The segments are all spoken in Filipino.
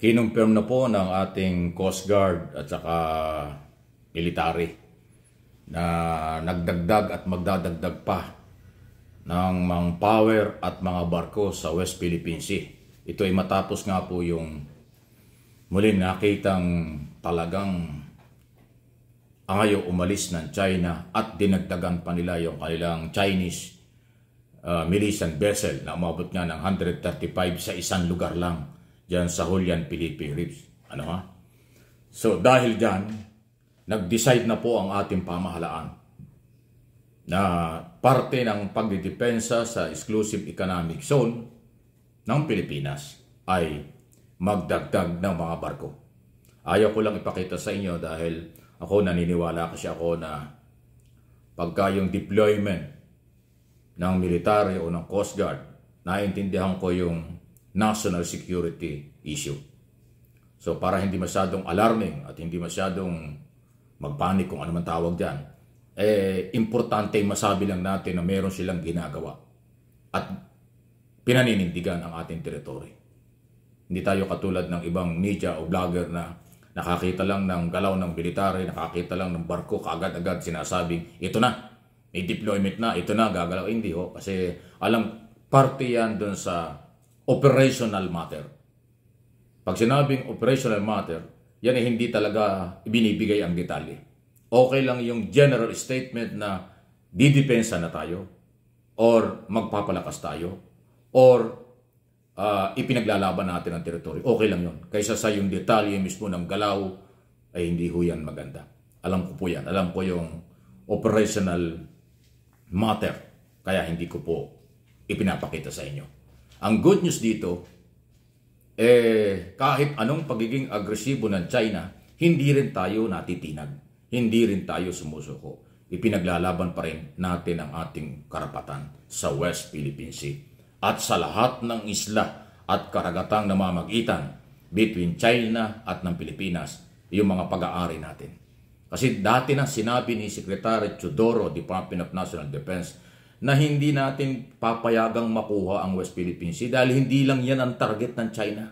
kinumpirm na po ng ating Coast Guard at saka military na nagdagdag at magdadagdag pa ng mga power at mga barko sa West Philippine Sea. Ito ay matapos nga po yung muli nakitang talagang ayaw umalis ng China at dinagdagan pa nila yung kanilang Chinese uh, ah, militant vessel na umabot nga ng 135 sa isang lugar lang dyan sa Julian Philippe Rips. Ano ha? So dahil dyan, nag-decide na po ang ating pamahalaan na parte ng pagdidepensa sa exclusive economic zone ng Pilipinas ay magdagdag ng mga barko. Ayaw ko lang ipakita sa inyo dahil ako naniniwala kasi ako na pagka yung deployment ng military o ng Coast Guard, naiintindihan ko yung national security issue. So para hindi masyadong alarming at hindi masyadong magpanik kung ano man tawag dyan, eh, importante masabi lang natin na meron silang ginagawa at pinaninindigan ang ating teritoryo. Hindi tayo katulad ng ibang media o vlogger na nakakita lang ng galaw ng military, nakakita lang ng barko, kaagad-agad sinasabing, ito na, may deployment na, ito na, gagalaw. Hindi ho, kasi alam, parte yan dun sa operational matter pag sinabing operational matter, yan ay hindi talaga ibinibigay ang detalye. Okay lang yung general statement na didepensa na tayo or magpapalakas tayo or uh, ipinaglalaban natin ang teritoryo. Okay lang yun. Kaysa sa yung detalye mismo ng galaw ay hindi ho yan maganda. Alam ko po yan. Alam ko yung operational matter. Kaya hindi ko po ipinapakita sa inyo. Ang good news dito, eh, kahit anong pagiging agresibo ng China, hindi rin tayo natitinag. Hindi rin tayo sumusuko. Ipinaglalaban pa rin natin ang ating karapatan sa West Philippine Sea at sa lahat ng isla at karagatang namamagitan between China at ng Pilipinas yung mga pag-aari natin. Kasi dati na sinabi ni Secretary Chudoro, Department of National Defense, na hindi natin papayagang makuha ang West Philippine Sea dahil hindi lang yan ang target ng China.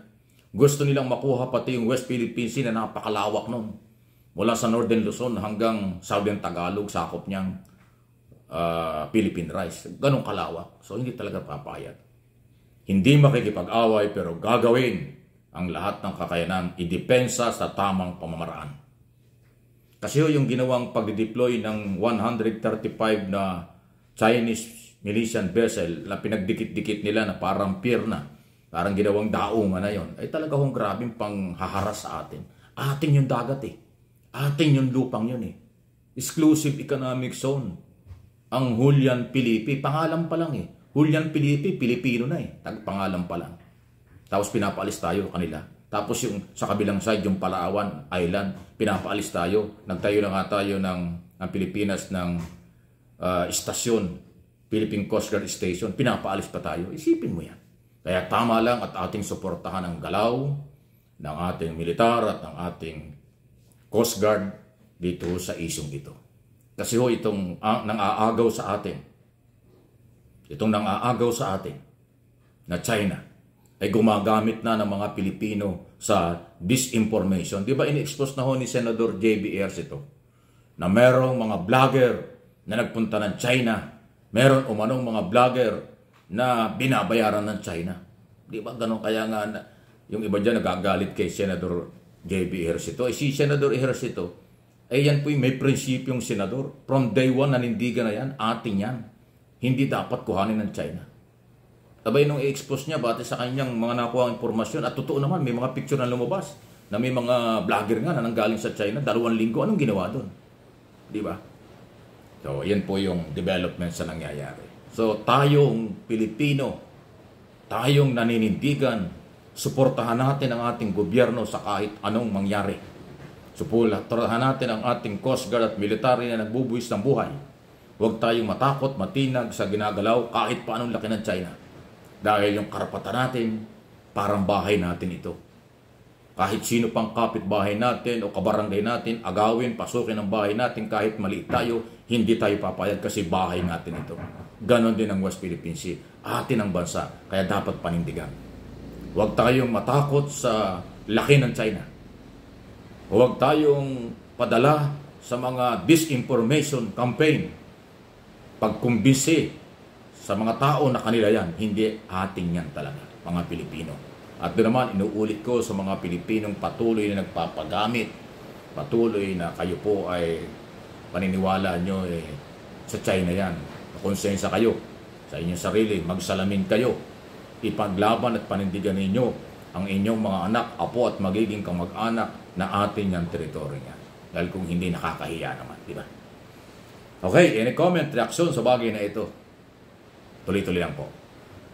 Gusto nilang makuha pati yung West Philippine Sea na napakalawak nun. Mula sa Northern Luzon hanggang Southern Tagalog, sakop niyang uh, Philippine rice. Ganong kalawak. So hindi talaga papayag. Hindi makikipag-away pero gagawin ang lahat ng kakayanan idepensa sa tamang pamamaraan. Kasi yung ginawang pag-deploy ng 135 na Chinese Militian vessel na pinagdikit-dikit nila na parang pier na, parang ginawang daungan na yon, ay talaga hong grabing panghaharas sa atin. Atin yung dagat eh. Atin yung lupang yun eh. Exclusive Economic Zone. Ang Julian Pilipi, pangalan pa lang eh. Julian Pilipi, Pilipino na eh. Tagpangalan pa lang. Tapos pinapaalis tayo kanila. Tapos yung sa kabilang side, yung Palawan Island, pinapaalis tayo. Nagtayo na nga tayo ng, ng Pilipinas ng uh, istasyon, Philippine Coast Guard Station, pinapaalis pa tayo. Isipin mo yan. Kaya tama lang at ating suportahan ang galaw ng ating militar at ng ating Coast Guard dito sa isong ito. Kasi ho itong uh, ah, nang aagaw sa atin, itong nang aagaw sa atin na China ay gumagamit na ng mga Pilipino sa disinformation. Di ba in-expose na ho ni Senador J.B. Ayers ito na merong mga vlogger na nagpunta ng China. Meron umanong mga vlogger na binabayaran ng China. Di ba ganun? Kaya nga na, yung iba dyan nagagalit kay Senator JB Ejercito. Eh, si Senator Ejercito, eh yan po yung may prinsipyong senador. From day one, nanindigan na yan, atin yan. Hindi dapat kuhanin ng China. Abay, nung i-expose niya, bati sa kanyang mga nakuha impormasyon, at totoo naman, may mga picture na lumabas na may mga vlogger nga na nanggaling sa China, dalawang linggo, anong ginawa doon? Di ba? So, yan po yung development sa nangyayari. So, tayong Pilipino, tayong naninindigan, suportahan natin ang ating gobyerno sa kahit anong mangyari. Suportahan natin ang ating Coast Guard at military na nagbubuwis ng buhay. Huwag tayong matakot, matinag sa ginagalaw kahit pa anong laki ng China. Dahil yung karapatan natin, parang bahay natin ito kahit sino pang kapitbahay natin o kabarangay natin, agawin, pasukin ang bahay natin kahit maliit tayo, hindi tayo papayag kasi bahay natin ito. Ganon din ang West Philippine Sea. Atin ang bansa, kaya dapat panindigan. Huwag tayong matakot sa laki ng China. Huwag tayong padala sa mga disinformation campaign. Pagkumbisi sa mga tao na kanila yan, hindi ating yan talaga, mga Pilipino. At doon naman, inuulit ko sa mga Pilipinong patuloy na nagpapagamit, patuloy na kayo po ay paniniwala nyo eh, sa China yan. Konsensya kayo sa inyong sarili, magsalamin kayo. Ipaglaban at panindigan ninyo ang inyong mga anak, apo at magiging kamag-anak na atin yung teritoryo niya. Dahil kung hindi, nakakahiya naman, di ba? Okay, any comment, reaction sa bagay na ito? Tuloy-tuloy lang po.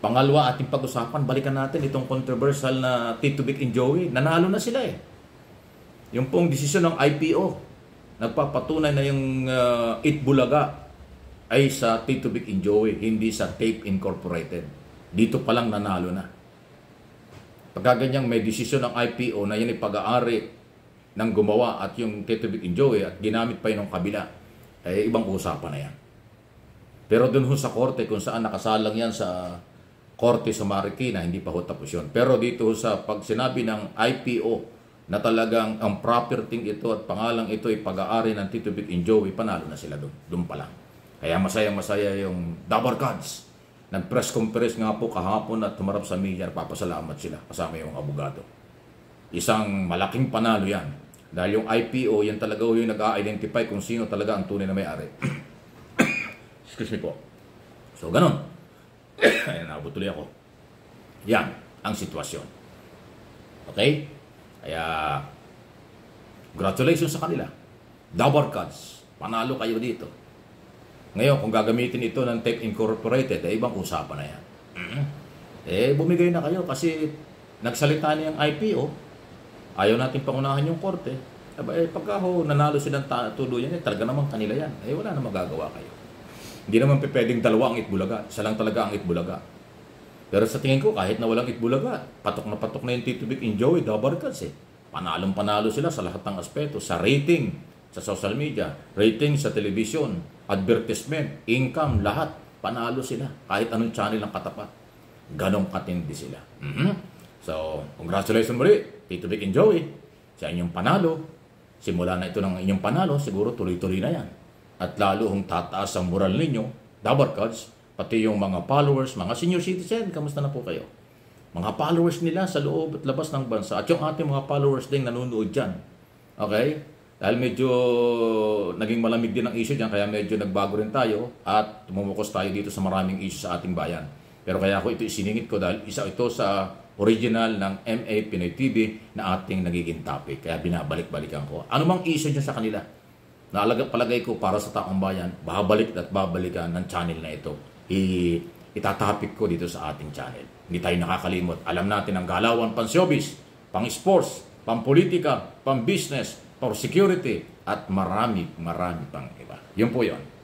Pangalawa, ating pag-usapan, balikan natin itong controversial na Titubik and Joey. Nanalo na sila eh. Yung pong desisyon ng IPO, nagpapatunay na yung uh, Itbulaga ay sa Titubik and Joey, hindi sa Tape Incorporated. Dito pa lang nanalo na. Pagkaganyang may desisyon ng IPO na yan ay pag-aari ng gumawa at yung Titubik and Joey at ginamit pa yun ng kabila, eh ibang usapan na yan. Pero dun sa korte kung saan nakasalang yan sa Korte sa Marikina, hindi pa ho tapos yun. Pero dito sa pag sinabi ng IPO na talagang ang property ito at pangalang ito ay pag-aari ng Tito Vic and Joey, panalo na sila doon, doon pa lang. Kaya masaya-masaya yung Dabar Gods. Nag-press conference nga po kahapon at tumarap sa media, papasalamat sila kasama yung abogado. Isang malaking panalo yan. Dahil yung IPO, yan talaga yung nag-a-identify kung sino talaga ang tunay na may-ari. Excuse me po. So, ganun. Ayan, nabutuloy ako. Yan ang sitwasyon. Okay? Kaya, congratulations sa kanila. Double cards. Panalo kayo dito. Ngayon, kung gagamitin ito ng Tech Incorporated, eh, ibang usapan na yan. mm Eh, bumigay na kayo kasi nagsalita niya ang IPO. Ayaw natin pangunahan yung korte. Eh, eh pagka ho, nanalo silang tuluyan, eh, talaga naman kanila yan. Eh, wala na magagawa kayo. Hindi naman pwedeng dalawa ang Itbulaga. Siya lang talaga ang Itbulaga. Pero sa tingin ko, kahit na walang Itbulaga, patok na patok na yung Tito Vic and Joey Dabarkas eh. Panalong-panalo sila sa lahat ng aspeto, sa rating, sa social media, rating sa television, advertisement, income, lahat. Panalo sila. Kahit anong channel ang katapat. Ganong katindi sila. Mm-hmm. So, congratulations muli, Tito Vic and Joey, sa inyong panalo. Simula na ito ng inyong panalo, siguro tuloy-tuloy na yan at lalo hong tataas ang moral ninyo, Dabarkads, pati yung mga followers, mga senior citizen, kamusta na po kayo? Mga followers nila sa loob at labas ng bansa at yung ating mga followers din nanonood dyan. Okay? Dahil medyo naging malamig din ang issue dyan, kaya medyo nagbago rin tayo at tumumukos tayo dito sa maraming issue sa ating bayan. Pero kaya ako ito isiningit ko dahil isa ito sa original ng MA Pinoy TV na ating nagiging topic. Kaya binabalik-balikan ko. Ano mang issue dyan sa kanila? na alaga palagay ko para sa taong bayan, babalik at babalikan ng channel na ito. I itatopic ko dito sa ating channel. Hindi tayo nakakalimot. Alam natin ang galawan pansyobis, pang-sports, pang-politika, pang-business, for security, at marami, marami pang iba. Yun po yun.